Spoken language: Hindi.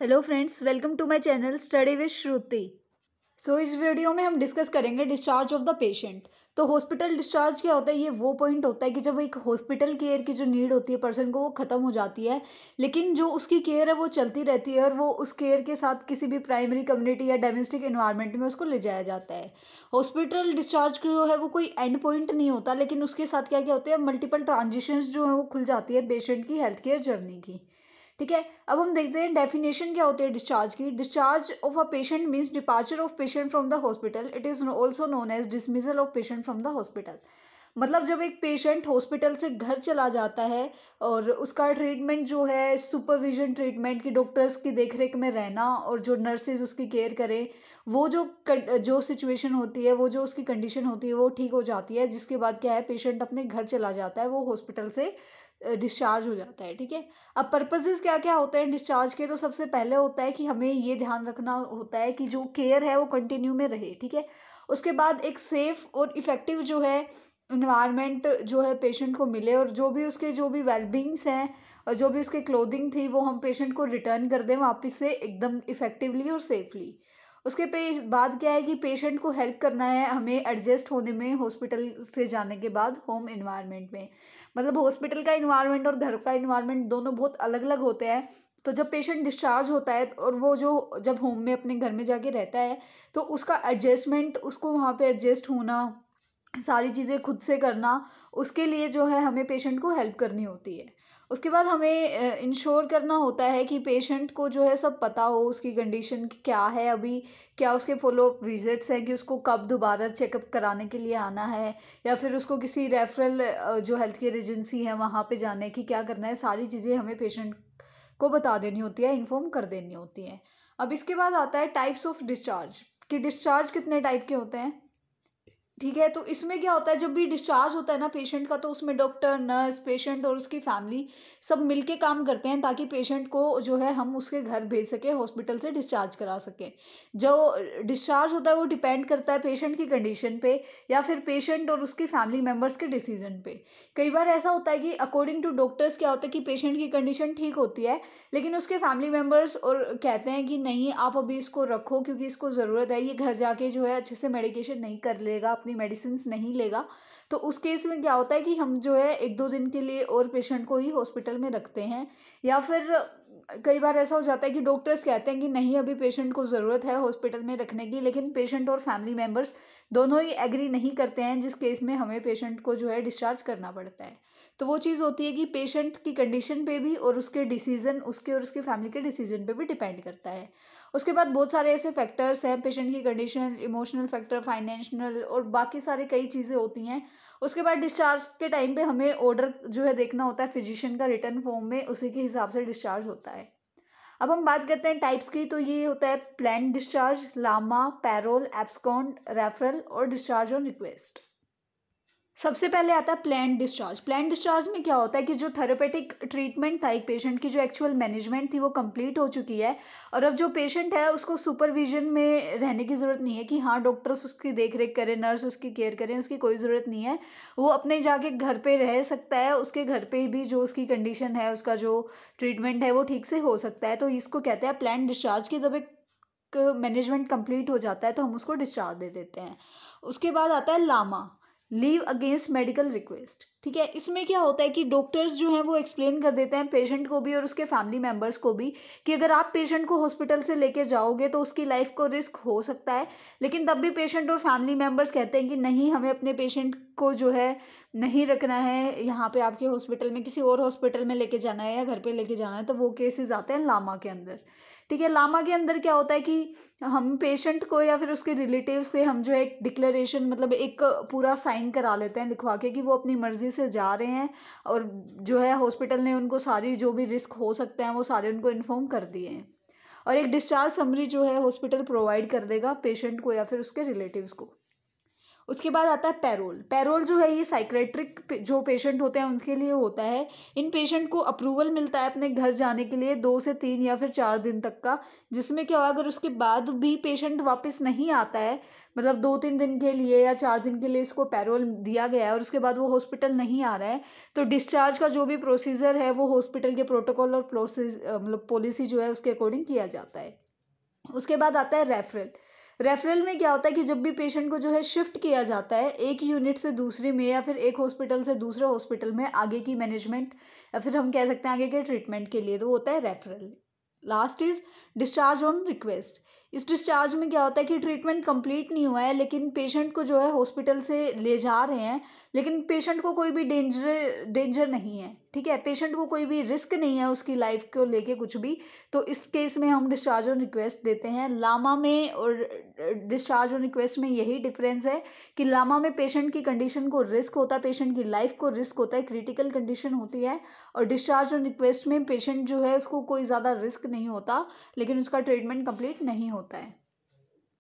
hello friends welcome to my channel study with Shruti so इस वीडियो में हम डिस्कस करेंगे डिस्चार्ज ऑफ द पेशेंट तो हॉस्पिटल डिस्चार्ज क्या होता है ये वो पॉइंट होता है कि जब एक हॉस्पिटल केयर की जो नीड होती है पर्सन को वो ख़त्म हो जाती है लेकिन जो उसकी केयर है वो चलती रहती है और वो उस केयर के साथ किसी भी प्राइमरी कम्युनिटी या डोमेस्टिक इन्वायरमेंट में उसको ले जाया जाता है हॉस्पिटल डिस्चार्ज जो है वो कोई एंड पॉइंट नहीं होता लेकिन उसके साथ क्या क्या होता है मल्टीपल ट्रांजिशंस जो हैं वो खुल जाती है पेशेंट की हेल्थ केयर जर्नी की ठीक है अब हम देखते हैं डेफिनेशन क्या होती है डिस्चार्ज की discharge of a patient means departure of patient from the hospital it is also known as dismissal of patient from the hospital मतलब जब एक पेशेंट हॉस्पिटल से घर चला जाता है और उसका ट्रीटमेंट जो है सुपरविजन ट्रीटमेंट की डॉक्टर्स की देखरेख में रहना और जो नर्सेज उसकी केयर करें वो जो जो सिचुएशन होती है वो जो उसकी कंडीशन होती है वो ठीक हो जाती है जिसके बाद क्या है पेशेंट अपने घर चला जाता है वो हॉस्पिटल से डिस्चार्ज हो जाता है ठीक है अब पर्पजेज़ क्या क्या होते हैं डिस्चार्ज के तो सबसे पहले होता है कि हमें ये ध्यान रखना होता है कि जो केयर है वो कंटिन्यू में रहे ठीक है उसके बाद एक सेफ़ और इफ़ेक्टिव जो है इन्वायरमेंट जो है पेशेंट को मिले और जो भी उसके जो भी वेलबींग्स हैं और जो भी उसके क्लोदिंग थी वो हम पेशेंट को रिटर्न कर दें वापस से एकदम इफ़ेक्टिवली और सेफली उसके पे बाद क्या है कि पेशेंट को हेल्प करना है हमें एडजस्ट होने में हॉस्पिटल से जाने के बाद होम इन्वायरमेंट में मतलब हॉस्पिटल का इन्वायरमेंट और घर का इन्वायरमेंट दोनों बहुत अलग अलग होते हैं तो जब पेशेंट डिस्चार्ज होता है और वो जो जब होम में अपने घर में जाके रहता है तो उसका एडजस्टमेंट उसको वहाँ पे एडजस्ट होना सारी चीज़ें खुद से करना उसके लिए जो है हमें पेशेंट को हेल्प करनी होती है उसके बाद हमें इंश्योर करना होता है कि पेशेंट को जो है सब पता हो उसकी कंडीशन क्या है अभी क्या उसके फॉलोअप विजिट्स हैं कि उसको कब दोबारा चेकअप कराने के लिए आना है या फिर उसको किसी रेफरल जो हेल्थ केयर एजेंसी है वहाँ पे जाने की क्या करना है सारी चीज़ें हमें पेशेंट को बता देनी होती है इन्फॉर्म कर देनी होती हैं अब इसके बाद आता है टाइप्स ऑफ डिस्चार्ज कि डिस्चार्ज कितने टाइप के होते हैं ठीक है तो इसमें क्या होता है जब भी डिस्चार्ज होता है ना पेशेंट का तो उसमें डॉक्टर नर्स पेशेंट और उसकी फैमिली सब मिलके काम करते हैं ताकि पेशेंट को जो है हम उसके घर भेज सकें हॉस्पिटल से डिस्चार्ज करा सकें जो डिस्चार्ज होता है वो डिपेंड करता है पेशेंट की कंडीशन पे या फिर पेशेंट और उसकी फैमिली मेम्बर्स के डिसीजन पे कई बार ऐसा होता है कि अकॉर्डिंग टू डॉक्टर्स क्या होता है कि पेशेंट की कंडीशन ठीक होती है लेकिन उसके फैमिली मेम्बर्स और कहते हैं कि नहीं आप अभी इसको रखो क्योंकि इसको ज़रूरत है ये घर जाके जो है अच्छे से मेडिकेशन नहीं कर लेगा अपनी मेडिसिन नहीं लेगा तो उस केस में क्या होता है कि हम जो है एक दो दिन के लिए और पेशेंट को ही हॉस्पिटल में रखते हैं या फिर कई बार ऐसा हो जाता है कि डॉक्टर्स कहते हैं कि नहीं अभी पेशेंट को ज़रूरत है हॉस्पिटल में रखने की लेकिन पेशेंट और फैमिली मेम्बर्स दोनों ही एग्री नहीं करते हैं जिस केस में हमें पेशेंट को जो है डिस्चार्ज करना पड़ता है तो वो चीज़ होती है कि पेशेंट की कंडीशन पे भी और उसके डिसीज़न उसके और उसकी फैमिली के डिसीज़न पे भी डिपेंड करता है उसके बाद बहुत सारे ऐसे फैक्टर्स हैं पेशेंट की कंडीशन इमोशनल फैक्टर फाइनेंशियल और बाकी सारे कई चीज़ें होती हैं उसके बाद डिस्चार्ज के टाइम पे हमें ऑर्डर जो है देखना होता है फिजिशियन का रिटर्न फॉर्म में उसी के हिसाब से डिस्चार्ज होता है अब हम बात करते हैं टाइप्स की तो ये होता है plan discharge LAMA parole abscond referral और डिस्चार्ज ऑन रिक्वेस्ट सबसे पहले आता है प्लान डिस्चार्ज प्लान डिस्चार्ज में क्या होता है कि जो थेरोपेटिक ट्रीटमेंट था एक पेशेंट की जो एक्चुअल मैनेजमेंट थी वो कंप्लीट हो चुकी है और अब जो पेशेंट है उसको सुपरविजन में रहने की ज़रूरत नहीं है कि हाँ डॉक्टर्स उसकी देख रेख करें नर्स उसकी केयर करें उसकी कोई ज़रूरत नहीं है वो अपने जाके घर पर रह सकता है उसके घर पर भी जो उसकी कंडीशन है उसका जो ट्रीटमेंट है वो ठीक से हो सकता है तो इसको कहते हैं प्लान डिस्चार्ज की जब एक मैनेजमेंट कंप्लीट हो जाता है तो हम उसको डिस्चार्ज दे देते हैं उसके बाद आता है Lama leave against medical request ठीक है इसमें क्या होता है कि डॉक्टर्स जो हैं वो एक्सप्लेन कर देते हैं पेशेंट को भी और उसके फैमिली मेम्बर्स को भी कि अगर आप पेशेंट को हॉस्पिटल से लेके जाओगे तो उसकी लाइफ को रिस्क हो सकता है लेकिन तब भी पेशेंट और फैमिली मेम्बर्स कहते हैं कि नहीं हमें अपने पेशेंट को जो है नहीं रखना है यहाँ पे आपके हॉस्पिटल में किसी और हॉस्पिटल में लेके जाना है या घर पे लेके जाना है तो वो केसेस आते हैं लामा के अंदर ठीक है लामा के अंदर क्या होता है कि हम पेशेंट को या फिर उसके रिलेटिव से हम जो है एक डिक्लेरेशन मतलब एक पूरा साइन करा लेते हैं लिखवा के कि वो अपनी मर्ज़ी से जा रहे हैं और जो है हॉस्पिटल ने उनको सारी जो भी रिस्क हो सकते हैं वो सारे उनको इन्फॉर्म कर दिए हैं और एक डिस्चार्ज समरी जो है हॉस्पिटल प्रोवाइड कर देगा पेशेंट को या फिर उसके रिलेटिव्स को उसके बाद आता है पैरोल पैरोल जो है ये साइक्रेट्रिक जो पेशेंट होते हैं उनके लिए होता है इन पेशेंट को अप्रूवल मिलता है अपने घर जाने के लिए दो से तीन या फिर चार दिन तक का जिसमें क्या होगा अगर उसके बाद भी पेशेंट वापस नहीं आता है मतलब दो तीन दिन के लिए या चार दिन के लिए इसको पैरोल दिया गया है और उसके बाद वो हॉस्पिटल नहीं आ रहा है तो डिस्चार्ज का जो भी प्रोसीजर है वो हॉस्पिटल के प्रोटोकॉल और प्रोसेस मतलब पॉलिसी जो है उसके अकॉर्डिंग किया जाता है उसके बाद आता है रेफरल रेफरल में क्या होता है कि जब भी पेशेंट को जो है शिफ्ट किया जाता है एक यूनिट से दूसरे में या फिर एक हॉस्पिटल से दूसरे हॉस्पिटल में आगे की मैनेजमेंट या फिर हम कह सकते हैं आगे के ट्रीटमेंट के लिए तो होता है referral last is discharge on request इस डिस्चार्ज में क्या होता है कि ट्रीटमेंट कंप्लीट नहीं हुआ है लेकिन पेशेंट को जो है हॉस्पिटल से ले जा रहे हैं लेकिन पेशेंट को कोई भी डेंजर डेंजर नहीं है ठीक है पेशेंट को कोई भी रिस्क नहीं है उसकी लाइफ को लेके कुछ भी तो इस केस में हम डिस्चार्ज और रिक्वेस्ट देते हैं लामा में और डिस्चार्ज और रिक्वेस्ट में यही डिफरेंस है कि लामा में पेशेंट की कंडीशन को रिस्क होता है पेशेंट की लाइफ को रिस्क होता है क्रिटिकल कंडीशन होती है और डिस्चार्ज और रिक्वेस्ट में पेशेंट जो है उसको कोई ज़्यादा रिस्क नहीं होता लेकिन उसका ट्रीटमेंट कम्प्लीट नहीं होता होता है